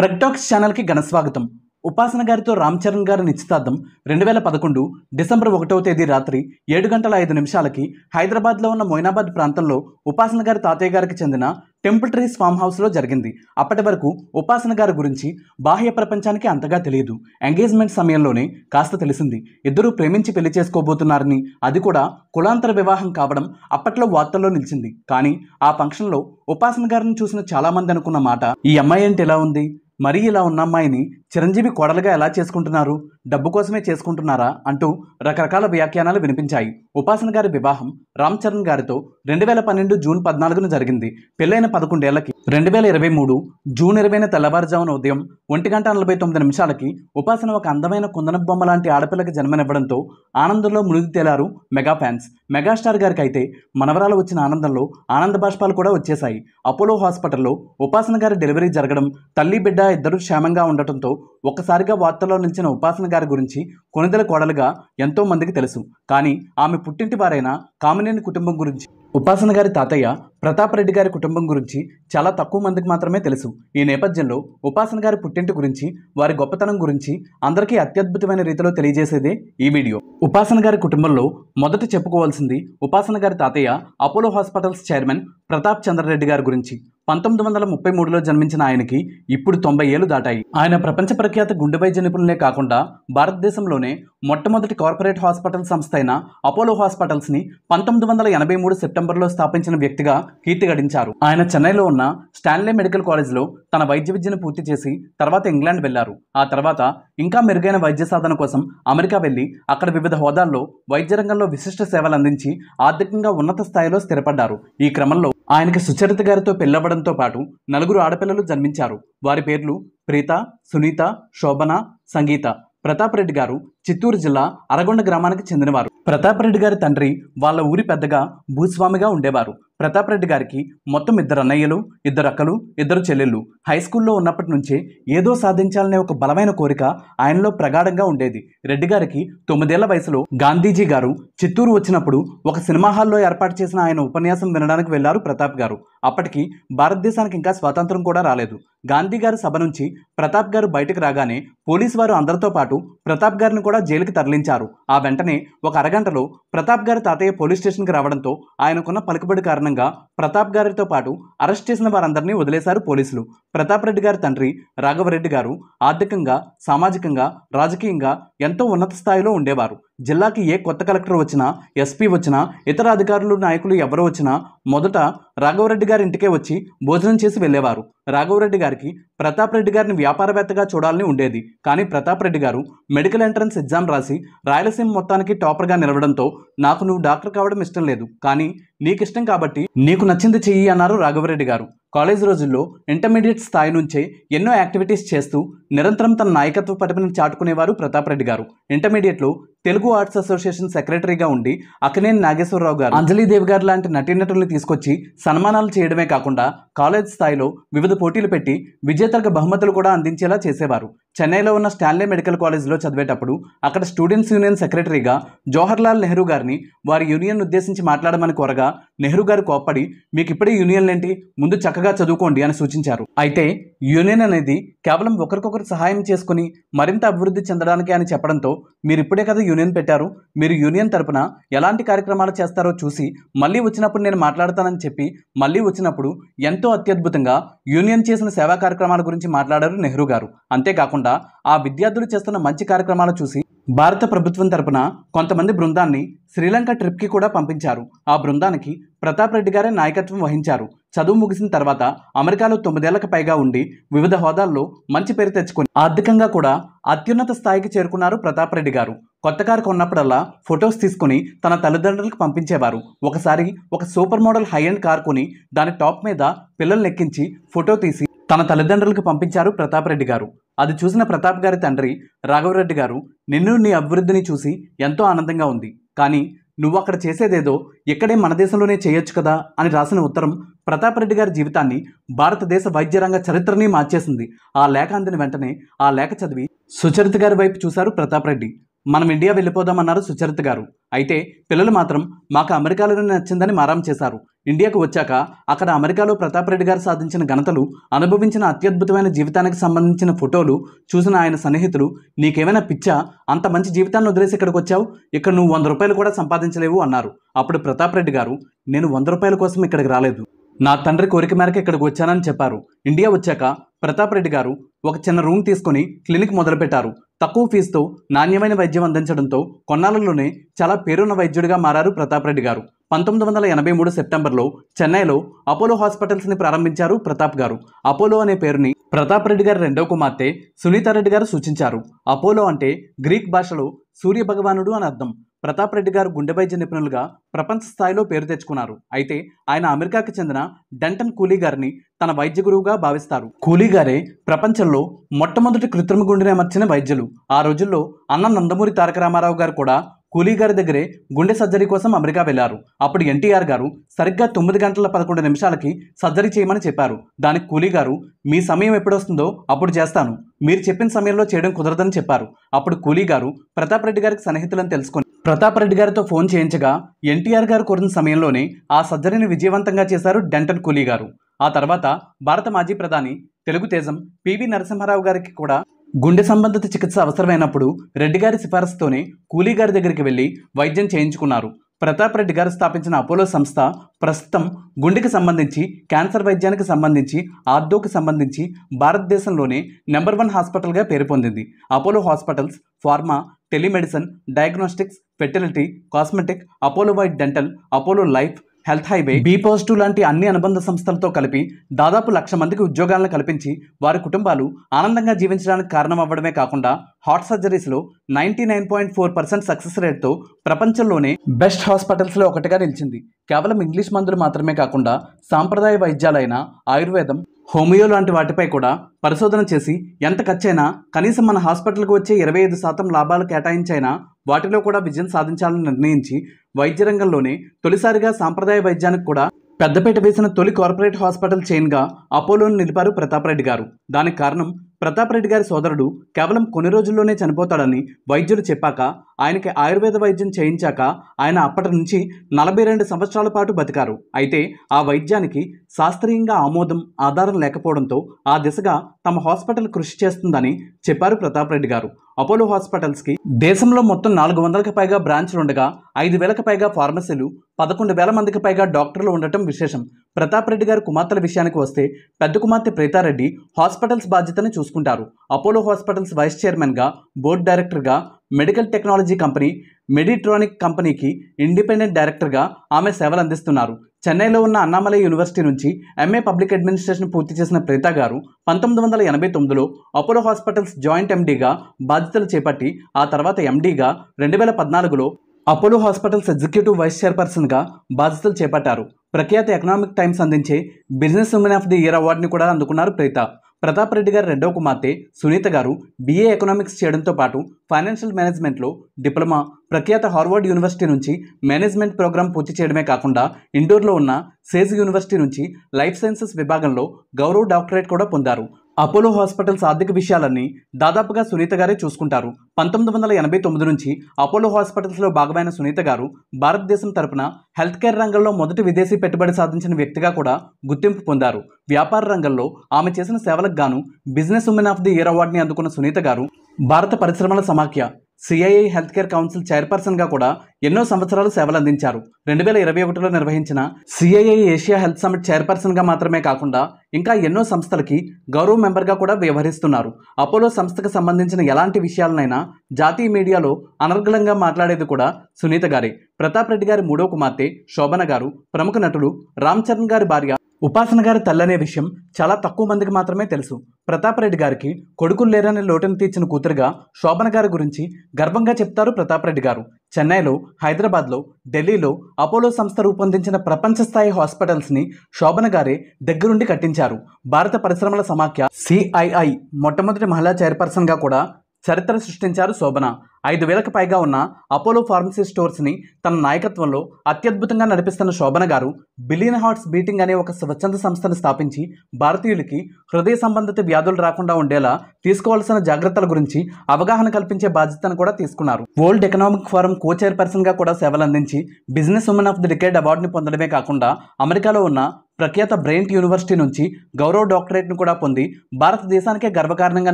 ప్రగ్టాక్స్ ఛానల్కి ఘనస్వాగతం ఉపాసన గారితో రామ్ చరణ్ గారి నిశ్చితార్థం రెండు వేల పదకొండు డిసెంబర్ ఒకటవ తేదీ రాత్రి ఏడు గంటల ఐదు నిమిషాలకి హైదరాబాద్లో ఉన్న మొయినాబాద్ ప్రాంతంలో ఉపాసన గారి తాతయ్య గారికి చెందిన టెంపుల్ ట్రీస్ ఫామ్ హౌస్లో జరిగింది అప్పటి వరకు ఉపాసన గారి గురించి బాహ్య ప్రపంచానికి అంతగా తెలియదు ఎంగేజ్మెంట్ సమయంలోనే కాస్త తెలిసింది ఇద్దరూ ప్రేమించి పెళ్లి చేసుకోబోతున్నారని అది కూడా కులాంతర వివాహం కావడం అప్పట్లో వార్తల్లో నిలిచింది కానీ ఆ ఫంక్షన్లో ఉపాసన గారిని చూసిన చాలామంది అనుకున్న మాట ఈ అమ్మాయి అంటే ఎలా ఉంది మరీ ఇలా ఉన్న అమ్మాయిని చిరంజీవి కోడలుగా ఎలా చేసుకుంటున్నారు డబ్బు కోసమే చేసుకుంటున్నారా అంటూ రకరకాల వ్యాఖ్యానాలు వినిపించాయి ఉపాసన గారి వివాహం రామ్ చరణ్ గారితో రెండు వేల పన్నెండు జూన్ పద్నాలుగున జరిగింది పెళ్ళైన పదకొండేళ్లకి రెండు వేల ఇరవై మూడు జూన్ ఇరవైన తెల్లవారుజామున ఉదయం ఒంటి గంట నలభై తొమ్మిది నిమిషాలకి ఉపాసన ఒక అందమైన కుందన బొమ్మ లాంటి ఆడపిల్లకి జన్మనివ్వడంతో ఆనందంలో మునిగి తేలారు మెగా ఫ్యాన్స్ మెగాస్టార్ గారికి అయితే మనవరాలు వచ్చిన ఆనందంలో ఆనంద బాష్పాలు కూడా వచ్చేశాయి అపోలో హాస్పిటల్లో ఉపాసన గారి డెలివరీ జరగడం తల్లి బిడ్డ ఇద్దరూ క్షేమంగా ఉండటంతో ఒక్కసారిగా వార్తల్లో నిలిచిన ఉపాసన గారి గురించి కొనిదల కోడలుగా ఎంతో మందికి తెలుసు కానీ ఆమె పుట్టింటి వారైన కామినేని కుటుంబం గురించి ఉపాసన గారి తాతయ్య ప్రతాప్ రెడ్డి గారి కుటుంబం గురించి చాలా తక్కువ మందికి మాత్రమే తెలుసు ఈ నేపథ్యంలో ఉపాసన గారి పుట్టింటి గురించి వారి గొప్పతనం గురించి అందరికీ అత్యద్భుతమైన రీతిలో తెలియజేసేదే ఈ వీడియో ఉపాసన గారి కుటుంబంలో మొదట చెప్పుకోవాల్సింది ఉపాసన గారి తాతయ్య Apollo hospitals chairman Pratap Chandra Reddy గారి గురించి పంతొమ్మిది వందల ముప్పై మూడులో జన్మించిన ఆయనకి ఇప్పుడు తొంభై ఏళ్ళు దాటాయి ఆయన ప్రపంచ ప్రఖ్యాత గుండెవైద్య నిపుణులే కాకుండా భారతదేశంలోనే మొట్టమొదటి కార్పొరేట్ హాస్పిటల్ సంస్థ అయిన అపోలో హాస్పిటల్స్ని పంతొమ్మిది వందల ఎనభై మూడు సెప్టెంబర్లో స్థాపించిన వ్యక్తిగా కీర్తి గడించారు ఆయన చెన్నైలో ఉన్న స్టాన్లే మెడికల్ కాలేజ్లో తన వైద్య విద్యను పూర్తి చేసి తర్వాత ఇంగ్లాండ్ వెళ్లారు ఆ తర్వాత ఇంకా మెరుగైన వైద్య సాధన కోసం అమెరికా వెళ్ళి అక్కడ వివిధ హోదాల్లో వైద్య రంగంలో విశిష్ట సేవలు అందించి ఆర్థికంగా ఉన్నత స్థాయిలో స్థిరపడ్డారు ఈ క్రమంలో ఆయనకు సుచరిత గారితో పెళ్ళవడంతో పాటు నలుగురు ఆడపిల్లలు జన్మించారు వారి పేర్లు ప్రీత సునీత శోభన సంగీత ప్రతాప్ రెడ్డి గారు చిత్తూరు జిల్లా అరగొండ గ్రామానికి చెందినవారు ప్రతాప్ రెడ్డి గారి తండ్రి వాళ్ళ ఊరి పెద్దగా భూస్వామిగా ఉండేవారు ప్రతాప్ రెడ్డి గారికి మొత్తం ఇద్దరు అన్నయ్యలు ఇద్దరు అక్కలు ఇద్దరు చెల్లెళ్ళు హై స్కూల్లో ఉన్నప్పటి నుంచే ఏదో సాధించాలనే ఒక బలమైన కోరిక ఆయనలో ప్రగాఢంగా ఉండేది రెడ్డి గారికి తొమ్మిదేళ్ల వయసులో గాంధీజీ గారు చిత్తూరు వచ్చినప్పుడు ఒక సినిమా హాల్లో ఏర్పాటు చేసిన ఆయన ఉపన్యాసం వినడానికి వెళ్లారు ప్రతాప్ గారు అప్పటికి భారతదేశానికి ఇంకా స్వాతంత్రం కూడా రాలేదు గాంధీ గారి సభ నుంచి ప్రతాప్ గారు బయటకు రాగానే పోలీసు వారు అందరితో పాటు ప్రతాప్ గారిని కూడా జైలుకి తరలించారు ఆ వెంటనే ఒక అరగంటలో ప్రతాప్ గారు తాతయ్య పోలీస్ స్టేషన్కి రావడంతో ఆయనకున్న పలుకుబడి కారణంగా కారణంగా ప్రతాప్ గారితో పాటు అరెస్ట్ చేసిన వారందరినీ వదిలేశారు పోలీసులు ప్రతాప్ రెడ్డి గారి తండ్రి రాఘవరెడ్డి గారు ఆర్థికంగా సామాజికంగా రాజకీయంగా ఎంతో ఉన్నత స్థాయిలో ఉండేవారు జిల్లాకి ఏ కొత్త కలెక్టర్ వచ్చినా ఎస్పీ వచ్చినా ఇతర అధికారులు నాయకులు ఎవరు వచ్చినా మొదట రాఘవరెడ్డి గారి ఇంటికే వచ్చి భోజనం చేసి వెళ్ళేవారు రాఘవరెడ్డి గారికి ప్రతాప్ రెడ్డి గారిని వ్యాపారవేత్తగా చూడాలని ఉండేది కానీ ప్రతాప్ రెడ్డి గారు మెడికల్ ఎంట్రన్స్ ఎగ్జామ్ రాసి రాయలసీమ మొత్తానికి టాపర్గా నిలవడంతో నాకు నువ్వు డాక్టర్ కావడం ఇష్టం లేదు కానీ నీకు ఇష్టం కాబట్టి నీకు నచ్చింది చెయ్యి అన్నారు రాఘవరెడ్డి గారు కాలేజ్ రోజుల్లో ఇంటర్మీడియట్ స్థాయి నుంచే ఎన్నో యాక్టివిటీస్ చేస్తూ నిరంతరం తన నాయకత్వ పటిమను చాటుకునేవారు ప్రతాప్ రెడ్డి గారు ఇంటర్మీడియట్లో తెలుగు ఆర్ట్స్ అసోసియేషన్ సెక్రటరీగా ఉండి అక్కనేని నాగేశ్వరరావు గారు దేవి గారు లాంటి నటీనటుల్ని తీసుకొచ్చి సన్మానాలు చేయడమే కాకుండా కాలేజ్ స్థాయిలో వివిధ పోటీలు పెట్టి విజేతలకు బహుమతులు కూడా అందించేలా చేసేవారు చెన్నైలో ఉన్న స్టాన్లే మెడికల్ కాలేజ్లో చదివేటప్పుడు అక్కడ స్టూడెంట్స్ యూనియన్ సెక్రటరీగా జవహర్లాల్ నెహ్రూ గారిని వారి యూనియన్ ఉద్దేశించి మాట్లాడమని కోరగా నెహ్రూ గారు కోప్పడి మీకు ఇప్పుడే యూనియన్లేంటి ముందు చక్కగా చదువుకోండి అని సూచించారు అయితే యూనియన్ అనేది కేవలం ఒకరికొకరు సహాయం చేసుకుని మరింత అభివృద్ధి చెందడానికి అని చెప్పడంతో మీరు ఇప్పుడే కదా యూనియన్ పెట్టారు మీరు యూనియన్ తరపున ఎలాంటి కార్యక్రమాలు చేస్తారో చూసి మళ్ళీ వచ్చినప్పుడు నేను మాట్లాడతానని చెప్పి మళ్ళీ వచ్చినప్పుడు ఎంతో అత్యద్భుతంగా యూనియన్ చేసిన సేవా కార్యక్రమాల గురించి మాట్లాడారు నెహ్రూ గారు అంతేకాకుండా ఆ విద్యార్థులు చేస్తున్న మంచి కార్యక్రమాలు చూసి భారత ప్రభుత్వం తరపున కొంతమంది బృందాన్ని శ్రీలంక ట్రిప్కి కూడా పంపించారు ఆ బృందానికి ప్రతాప్ రెడ్డి గారే నాయకత్వం వహించారు చదువు ముగిసిన తర్వాత అమెరికాలో తొమ్మిదేళ్లకు పైగా ఉండి వివిధ హోదాల్లో మంచి పేరు తెచ్చుకుని ఆర్థికంగా కూడా అత్యున్నత స్థాయికి చేరుకున్నారు ప్రతాప్ రెడ్డి గారు కొత్త కారు కొన్నప్పుడల్లా ఫొటోస్ తీసుకుని తన తల్లిదండ్రులకు పంపించేవారు ఒకసారి ఒక super model high end car కొని దాని టాప్ మీద పిల్లల్ని ఎక్కించి ఫోటో తీసి తన తల్లిదండ్రులకు పంపించారు ప్రతాప్ రెడ్డి గారు అది చూసిన ప్రతాప్ గారి తండ్రి రాఘవరెడ్డి గారు నిన్ను నీ అభివృద్ధిని చూసి ఎంతో ఆనందంగా ఉంది కానీ నువ్వు అక్కడ చేసేదేదో ఇక్కడే మన దేశంలోనే చేయొచ్చు కదా అని రాసిన ఉత్తరం ప్రతాప్ రెడ్డి గారి జీవితాన్ని భారతదేశ వైద్యరంగ చరిత్రని మార్చేసింది ఆ లేఖ అందిన వెంటనే ఆ లేఖ చదివి సుచరిత గారి వైపు చూశారు ప్రతాప్ రెడ్డి మనం ఇండియా వెళ్ళిపోదామన్నారు సుచరిత గారు అయితే పిల్లలు మాత్రం మాకు అమెరికాలోనే నచ్చిందని మారాం చేశారు ఇండియాకు వచ్చాక అక్కడ అమెరికాలో ప్రతాప్ రెడ్డి గారు సాధించిన ఘనతలు అనుభవించిన అత్యద్భుతమైన జీవితానికి సంబంధించిన ఫోటోలు చూసిన ఆయన సన్నిహితులు నీకేమైనా పిచ్చా అంత మంచి జీవితాన్ని వదిలేసి ఇక్కడికి వచ్చావు ఇక్కడ నువ్వు వంద రూపాయలు కూడా సంపాదించలేవు అన్నారు అప్పుడు ప్రతాప్ రెడ్డి గారు నేను వంద రూపాయల కోసం ఇక్కడికి రాలేదు నా తండ్రి కోరిక మేరకు ఇక్కడికి వచ్చానని చెప్పారు ఇండియా వచ్చాక ప్రతాప్ రెడ్డి గారు ఒక చిన్న రూమ్ తీసుకుని క్లినిక్ మొదలుపెట్టారు తక్కువ ఫీజుతో నాణ్యమైన వైద్యం అందించడంతో కొన్నాళ్ళలోనే చాలా పేరున్న వైద్యుడిగా మారారు ప్రతాప్ రెడ్డి గారు పంతొమ్మిది వందల ఎనభై మూడు సెప్టెంబర్లో చెన్నైలో అపోలో హాస్పిటల్స్ని ప్రారంభించారు ప్రతాప్ గారు అపోలో అనే పేరుని ప్రతాప్ రెడ్డి గారి రెండవ కుమార్తె సునీతారెడ్డి గారు సూచించారు అపోలో అంటే గ్రీక్ భాషలో సూర్య భగవానుడు అని అర్థం ప్రతాప్ రెడ్డి గారు గుండెబైద్య నిపుణులుగా ప్రపంచ స్థాయిలో పేరు తెచ్చుకున్నారు అయితే ఆయన అమెరికాకి చెందిన డంటన్ కూలీ గారిని తన వైద్య గురువుగా భావిస్తారు కూలీ గారే ప్రపంచంలో మొట్టమొదటి కృత్రిమ గుండెని అమర్చిన వైద్యులు ఆ రోజుల్లో అన్న నందమూరి తారక రామారావు గారు కూడా కూలీ గారి దగ్గరే గుండె సర్జరీ కోసం అమెరికా వెళ్లారు అప్పుడు ఎన్టీఆర్ గారు సరిగ్గా తొమ్మిది గంటల పదకొండు నిమిషాలకి సర్జరీ చేయమని చెప్పారు దానికి కూలీ గారు మీ సమయం ఎప్పుడొస్తుందో అప్పుడు చేస్తాను మీరు చెప్పిన సమయంలో చేయడం కుదరదని చెప్పారు అప్పుడు కూలీ గారు ప్రతాప్ రెడ్డి గారికి సన్నిహితులను తెలుసుకొని ప్రతాప్ రెడ్డి గారితో ఫోన్ చేయించగా ఎన్టీఆర్ గారు కోరిన సమయంలోనే ఆ సర్జరీని విజయవంతంగా చేశారు డెంటన్ కూలీ గారు ఆ తర్వాత భారత మాజీ ప్రధాని తెలుగుతేజం పివి నరసింహారావు గారికి కూడా గుండె సంబంధిత చికిత్స అవసరమైనప్పుడు రెడ్డి గారి సిఫారసుతోనే కూలీ గారి దగ్గరికి వెళ్ళి వైద్యం చేయించుకున్నారు ప్రతాప్ రెడ్డి గారు స్థాపించిన అపోలో సంస్థ ప్రస్తుతం గుండెకి సంబంధించి క్యాన్సర్ వైద్యానికి సంబంధించి ఆర్దోకి సంబంధించి భారతదేశంలోనే నెంబర్ వన్ హాస్పిటల్గా పేరు పొందింది Apollo hospitals pharma telemedicine diagnostics fertility cosmetic Apollo white dental Apollo life health highway be positive లాంటి అన్ని అనుబంధ సంస్థలతో కలిపి దాదాపు లక్ష మందికి ఉద్యోగాలను కల్పించి వారి కుటుంబాలు ఆనందంగా జీవించడానికి కారణం అవ్వడమే కాకుండా హార్ట్ సర్జరీస్లో ninety nine point four percent success రేట్తో ప్రపంచంలోనే బెస్ట్ హాస్పిటల్స్లో ఒకటిగా నిలిచింది కేవలం ఇంగ్లీష్ మందులు మాత్రమే కాకుండా సాంప్రదాయ వైద్యాలైన ఆయుర్వేదం హోమియో లాంటి వాటిపై కూడా పరిశోధన చేసి ఎంత ఖర్చైనా కనీసం మన హాస్పిటల్కి వచ్చే ఇరవై ఐదు శాతం లాభాలు కేటాయించైనా వాటిలో కూడా విజయం సాధించాలని నిర్ణయించి వైద్య రంగంలోనే తొలిసారిగా సాంప్రదాయ వైద్యానికి కూడా పెద్దపేట వేసిన తొలి కార్పొరేట్ హాస్పిటల్ చైన్గా అపోలోను నిలిపారు ప్రతాప్ రెడ్డి గారు దానికి కారణం ప్రతాప్ రెడ్డి గారి సోదరుడు కేవలం కొన్ని రోజుల్లోనే చనిపోతాడని వైద్యులు చెప్పాక ఆయనకి ఆయుర్వేద వైద్యం చేయించాక ఆయన అప్పటి నుంచి నలభై రెండు సంవత్సరాల పాటు బతికారు అయితే ఆ వైద్యానికి శాస్త్రీయంగా ఆమోదం ఆధారం లేకపోవడంతో ఆ దిశగా తమ హాస్పిటల్ కృషి చేస్తుందని చెప్పారు ప్రతాప్ రెడ్డి గారు అపోలో హాస్పిటల్స్కి దేశంలో మొత్తం నాలుగు వందలకు పైగా బ్రాంచ్లు ఉండగా ఐదు వేలకు పైగా ఫార్మసీలు పదకొండు వేల మందికి పైగా డాక్టర్లు ఉండటం విశేషం ప్రతాప్ రెడ్డి గారి కుమార్తెల విషయానికి వస్తే పెద్ద కుమార్తె ప్రీతారెడ్డి హాస్పిటల్స్ బాధ్యతను చూసుకుంటారు అపోలో హాస్పిటల్స్ వైస్ చైర్మన్గా బోర్డు డైరెక్టర్గా మెడికల్ టెక్నాలజీ కంపెనీ మెడిట్రానిక్ కంపెనీకి ఇండిపెండెంట్ డైరెక్టర్గా ఆమె సేవలు అందిస్తున్నారు చెన్నైలో ఉన్న అన్నామలై యూనివర్సిటీ నుంచి ఎంఏ పబ్లిక్ అడ్మినిస్ట్రేషన్ పూర్తి చేసిన ప్రీత గారు పంతొమ్మిది వందల ఎనభై తొమ్మిదిలో అపోలో హాస్పిటల్స్ జాయింట్ ఎండీగా బాధ్యతలు చేపట్టి ఆ తర్వాత ఎండీగా రెండు వేల పద్నాలుగులో అపోలో హాస్పిటల్స్ ఎగ్జిక్యూటివ్ వైస్ చైర్పర్సన్గా బాధ్యతలు చేపట్టారు ప్రఖ్యాత ఎకనామిక్ టైమ్స్ అందించే business woman of the year అవార్డుని కూడా అందుకున్నారు ప్రీత ప్రతాప్ రెడ్డి గారు రెండో కుమార్తె సునీత గారు బీఏ ఎకనామిక్స్ చేయడంతో పాటు ఫైనాన్షియల్ మేనేజ్మెంట్లో డిప్లొమా ప్రఖ్యాత హార్వర్డ్ యూనివర్సిటీ నుంచి మేనేజ్మెంట్ ప్రోగ్రాం పూర్తి చేయడమే కాకుండా ఇండోర్లో ఉన్న సేజ్ యూనివర్సిటీ నుంచి లైఫ్ సైన్సెస్ విభాగంలో గౌరవ డాక్టరేట్ కూడా పొందారు అపోలో హాస్పిటల్స్ ఆర్థిక విషయాలన్నీ దాదాపుగా సునీత గారే చూసుకుంటారు పంతొమ్మిది వందల ఎనభై తొమ్మిది నుంచి అపోలో హాస్పిటల్స్లో భాగమైన సునీత గారు భారతదేశం తరపున హెల్త్ కేర్ రంగంలో మొదటి విదేశీ పెట్టుబడి సాధించిన వ్యక్తిగా కూడా గుర్తింపు పొందారు వ్యాపార రంగంలో ఆమె చేసిన సేవలకు గాను business woman of the year అవార్డుని అందుకున్న సునీత గారు భారత పరిశ్రమల సమాఖ్య సిఐఐ హెల్త్ కేర్ కౌన్సిల్ చైర్పర్సన్గా కూడా ఎన్నో సంవత్సరాలు సేవలందించారు రెండు వేల ఇరవై ఒకటిలో నిర్వహించిన సిఐఐ ఏషియా హెల్త్ సమిట్ చైర్పర్సన్గా మాత్రమే కాకుండా ఇంకా ఎన్నో సంస్థలకి గౌరవ మెంబర్గా కూడా వ్యవహరిస్తున్నారు అపోలో సంస్థకు సంబంధించిన ఎలాంటి విషయాలనైనా జాతీయ మీడియాలో అనర్గలంగా మాట్లాడేది కూడా సునీత గారే ప్రతాప్ రెడ్డి గారి మూడో కుమార్తె శోభన గారు ప్రముఖ నటుడు రామ్ చరణ్ గారి భార్య ఉపాసన గారి తల్లనే విషయం చాలా తక్కువ మందికి మాత్రమే తెలుసు ప్రతాప్ రెడ్డి గారికి కొడుకులు లేరనే లోటును తీర్చిన కూతురుగా శోభన గారి గురించి గర్వంగా చెప్తారు ప్రతాప్ రెడ్డి గారు చెన్నైలో హైదరాబాద్లో ఢిల్లీలో అపోలో సంస్థ రూపొందించిన ప్రపంచ స్థాయి హాస్పిటల్స్ని శోభన గారే దగ్గరుండి కట్టించారు భారత పరిశ్రమల సమాఖ్య సిఐఐ మొట్టమొదటి మహిళా చైర్పర్సన్గా కూడా చరిత్ర సృష్టించారు శోభన ఐదు వేలకు పైగా ఉన్న అపోలో ఫార్మసీ స్టోర్స్ని తన నాయకత్వంలో అత్యద్భుతంగా నడిపిస్తున్న శోభన గారు బిలియన్ హార్ట్స్ బీటింగ్ అనే ఒక స్వచ్ఛంద సంస్థను స్థాపించి భారతీయులకి హృదయ సంబంధిత వ్యాధులు రాకుండా ఉండేలా తీసుకోవాల్సిన జాగ్రత్తల గురించి అవగాహన కల్పించే బాధ్యతను కూడా తీసుకున్నారు వరల్డ్ ఎకనామిక్ ఫోరం కో చైర్పర్సన్గా కూడా సేవలు అందించి business woman of the decade అవార్డుని పొందడమే కాకుండా అమెరికాలో ఉన్న ప్రఖ్యాత బ్రెయింట్ యూనివర్సిటీ నుంచి గౌరవ డాక్టరేట్ను కూడా పొంది భారతదేశానికే గర్వకారణంగా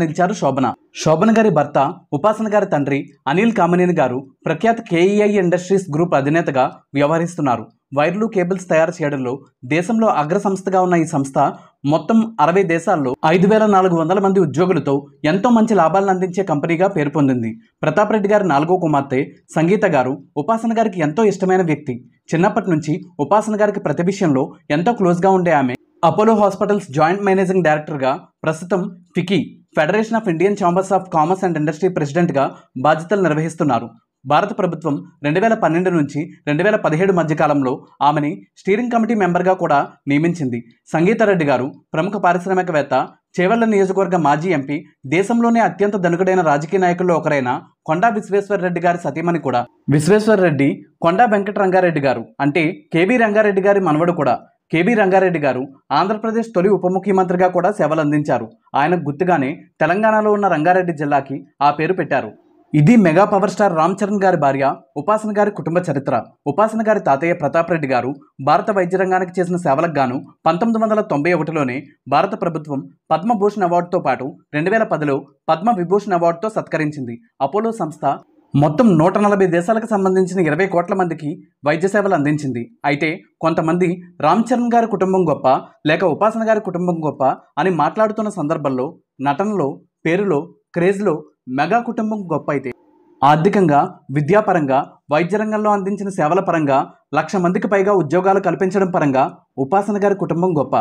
నిలిచారు శోభన శోభన గారి భర్త ఉపాసన గారి తండ్రి అనిల్ కామనేని గారు ప్రఖ్యాత కేఈఐ ఇండస్ట్రీస్ గ్రూప్ అధినేతగా వ్యవహరిస్తున్నారు వైర్లు కేబుల్స్ తయారు చేయడంలో దేశంలో అగ్ర సంస్థగా ఉన్న ఈ సంస్థ మొత్తం అరవై దేశాల్లో ఐదు వేల నాలుగు వందల మంది ఉద్యోగులతో ఎంతో మంచి లాభాలను అందించే కంపెనీగా పేరు పొందింది ప్రతాప్ రెడ్డి గారి నాలుగో కుమార్తె సంగీత గారు ఉపాసన గారికి ఎంతో ఇష్టమైన వ్యక్తి చిన్నప్పటి నుంచి ఉపాసన గారికి ప్రతి విషయంలో ఎంతో క్లోజ్గా ఉండే ఆమె అపోలో హాస్పిటల్స్ జాయింట్ మేనేజింగ్ డైరెక్టర్గా ప్రస్తుతం FICCI federation of Indian chambers of commerce and industry ప్రెసిడెంట్గా బాధ్యతలు నిర్వహిస్తున్నారు భారత ప్రభుత్వం రెండు వేల పన్నెండు నుంచి రెండు వేల పదిహేడు మధ్యకాలంలో ఆమెని స్టీరింగ్ కమిటీ మెంబర్గా కూడా నియమించింది సంగీతారెడ్డి గారు ప్రముఖ పారిశ్రామికవేత్త చేవెళ్ల నియోజకవర్గ మాజీ ఎంపీ దేశంలోనే అత్యంత ధనుకుడైన రాజకీయ నాయకుల్లో ఒకరైన కొండా విశ్వేశ్వరరెడ్డి గారి సతీమణి కూడా విశ్వేశ్వరరెడ్డి కొండా వెంకట రంగారెడ్డి గారు అంటే కేవీ రంగారెడ్డి గారి మనవడు కూడా కేబీ రంగారెడ్డి గారు ఆంధ్రప్రదేశ్ తొలి ఉప ముఖ్యమంత్రిగా కూడా సేవలందించారు ఆయనకు గుర్తుగానే తెలంగాణలో ఉన్న రంగారెడ్డి జిల్లాకి ఆ పేరు పెట్టారు ఇది mega power star Ram Charan గారి భార్య ఉపాసన గారి కుటుంబ చరిత్ర ఉపాసన గారి తాతయ్య ప్రతాప్ రెడ్డి గారు భారత వైద్య రంగానికి చేసిన సేవలకు గాను పంతొమ్మిది వందల తొంభై ఒకటిలోనే భారత ప్రభుత్వం పద్మభూషణ్ అవార్డుతో పాటు రెండు వేల పదిలో పద్మ విభూషణ్ అవార్డుతో సత్కరించింది అపోలో సంస్థ మొత్తం నూట నలభై దేశాలకు సంబంధించిన ఇరవై కోట్ల మందికి వైద్య సేవలు అందించింది అయితే కొంతమంది రామ్ చరణ్ గారి కుటుంబం గొప్ప లేక ఉపాసన గారి కుటుంబం గొప్ప అని మాట్లాడుతున్న సందర్భంలో నటనలో పేరులో క్రేజ్లో మెగా కుటుంబం గొప్ప అయితే ఆర్థికంగా విద్యాపరంగా వైద్య రంగంలో అందించిన సేవల పరంగా లక్ష మందికి పైగా ఉద్యోగాలు కల్పించడం పరంగా ఉపాసన గారి కుటుంబం గొప్ప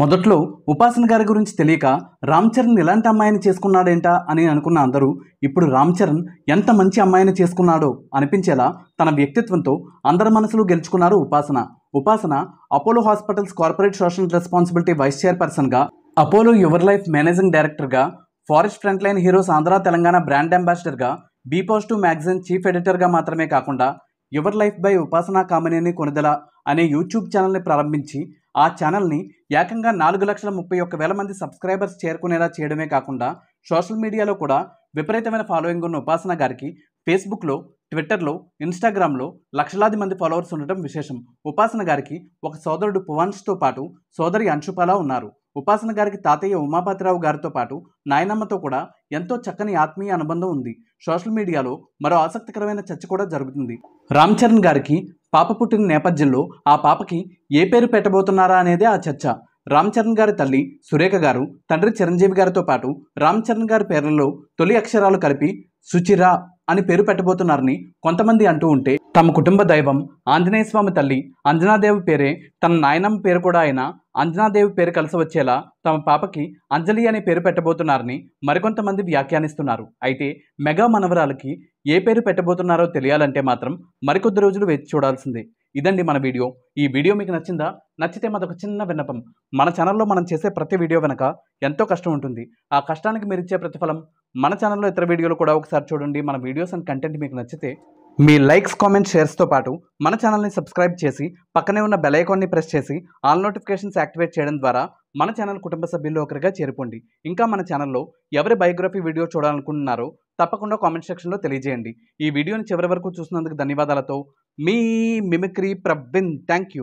మొదట్లో ఉపాసన గారి గురించి తెలియక రామ్ చరణ్ ఇలాంటి అమ్మాయిని చేసుకున్నాడేంటా అని అనుకున్న అందరూ ఇప్పుడు రామ్ చరణ్ ఎంత మంచి అమ్మాయిని చేసుకున్నాడో అనిపించేలా తన వ్యక్తిత్వంతో అందరి మనసులు గెలుచుకున్నారు Upasana Upasana Apollo hospitals corporate social responsibility vice చైర్పర్సన్గా అపోలో యువర్ లైఫ్ మేనేజింగ్ డైరెక్టర్గా forest front line heroes Andhra Telangana brand అంబాసిడర్గా బీ పాజిటివ్ మ్యాగజైన్ చీఫ్ ఎడిటర్గా మాత్రమే కాకుండా యువర్ లైఫ్ బై ఉపాసన కామనీని కొనుదల అనే యూట్యూబ్ ఛానల్ని ప్రారంభించి ఆ ఛానల్ని ఏకంగా నాలుగు లక్షల ముప్పై ఒక్క వేల మంది సబ్స్క్రైబర్స్ చేరుకునేలా చేయడమే కాకుండా సోషల్ మీడియాలో కూడా విపరీతమైన ఫాలోయింగ్ ఉన్న ఉపాసన గారికి ఫేస్బుక్లో ట్విట్టర్లో ఇన్స్టాగ్రామ్లో లక్షలాది మంది ఫాలోవర్స్ ఉండటం విశేషం ఉపాసన గారికి ఒక సోదరుడు పువాన్స్తో పాటు సోదరి అంశుపాల ఉన్నారు ఉపాసన గారికి తాతయ్య ఉమాపతిరావు గారితో పాటు నాయనమ్మతో కూడా ఎంతో చక్కని ఆత్మీయ అనుబంధం ఉంది సోషల్ మీడియాలో మరో ఆసక్తికరమైన చర్చ కూడా జరుగుతుంది రామ్ చరణ్ గారికి పాప పుట్టిన నేపథ్యంలో ఆ పాపకి ఏ పేరు పెట్టబోతున్నారా అనేదే ఆ చర్చ రామ్ చరణ్ గారి తల్లి సురేఖ గారు తండ్రి చిరంజీవి గారితో పాటు రామ్ చరణ్ గారి పేర్లలో తొలి అక్షరాలు కలిపి సుచిరా అని పేరు పెట్టబోతున్నారని కొంతమంది అంటూ ఉంటే తమ కుటుంబ దైవం ఆంజనేయ స్వామి తల్లి అంజనాదేవి పేరే తన నాయనమ్మ పేరు కూడా అయిన అంజనాదేవి పేరు కలిసి వచ్చేలా తమ పాపకి అంజలి అనే పేరు పెట్టబోతున్నారని మరికొంతమంది వ్యాఖ్యానిస్తున్నారు అయితే మెగా మనవరాలకి ఏ పేరు పెట్టబోతున్నారో తెలియాలంటే మాత్రం మరికొద్ది రోజులు వేచి చూడాల్సిందే ఇదండి మన వీడియో ఈ వీడియో మీకు నచ్చిందా నచ్చితే మాదొక చిన్న విన్నపం మన ఛానల్లో మనం చేసే ప్రతి వీడియో వెనక ఎంతో కష్టం ఉంటుంది ఆ కష్టానికి మీరు ఇచ్చే ప్రతిఫలం మన ఛానల్లో ఇతర వీడియోలు కూడా ఒకసారి చూడండి మన వీడియోస్ అండ్ కంటెంట్ మీకు నచ్చితే మీ లైక్స్ కామెంట్స్ షేర్స్తో పాటు మన ఛానల్ని సబ్స్క్రైబ్ చేసి పక్కనే ఉన్న బెల్ ఐకాన్ని ప్రెస్ చేసి ఆల్ నోటిఫికేషన్స్ యాక్టివేట్ చేయడం ద్వారా మన ఛానల్ కుటుంబ సభ్యుల్లో ఒకరిగా చేరుకోండి ఇంకా మన ఛానల్లో ఎవరి బయోగ్రఫీ వీడియో చూడాలనుకుంటున్నారో తప్పకుండా కామెంట్ సెక్షన్లో తెలియజేయండి ఈ వీడియోని చివరి వరకు చూసినందుకు ధన్యవాదాలతో మీ మిమిక్రీ ప్రవీణ్ థ్యాంక్ యూ